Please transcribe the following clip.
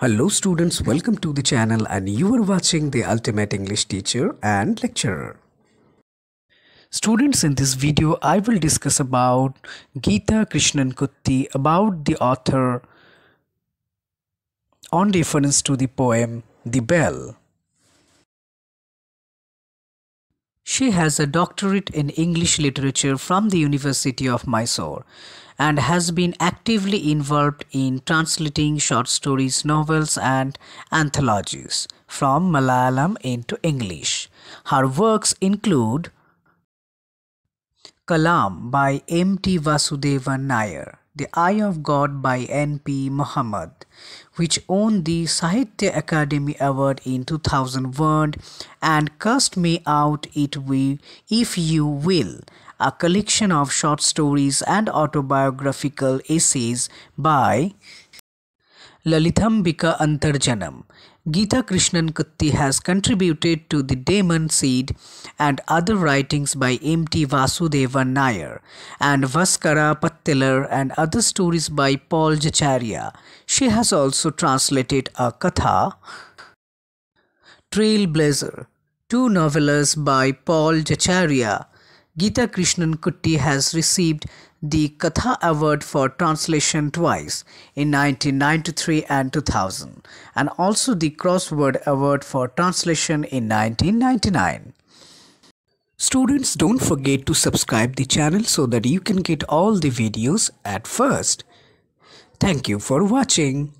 Hello students, welcome to the channel and you are watching The Ultimate English Teacher and Lecturer. Students, in this video, I will discuss about Geeta Krishnan Kutti, about the author on reference to the poem The Bell. She has a doctorate in English literature from the University of Mysore and has been actively involved in translating short stories, novels, and anthologies from Malayalam into English. Her works include Kalam by M. T. Vasudevan Nair, the Eye of God by N.P. Muhammad, which won the Sahitya Academy Award in 2001 and Cast Me Out It We If You Will, a collection of short stories and autobiographical essays by Lalithambika Antarjanam. Geeta Krishnan Kutti has contributed to The Demon Seed and other writings by M.T. Vasudevan Nair and Vaskara Pattilar and other stories by Paul Jacharya. She has also translated a katha, Trailblazer, two novellas by Paul Jacharya. Geeta Krishnan Kutti has received the Katha Award for Translation twice in 1993 and 2000, and also the Crossword Award for Translation in 1999. Students, don't forget to subscribe the channel so that you can get all the videos at first. Thank you for watching.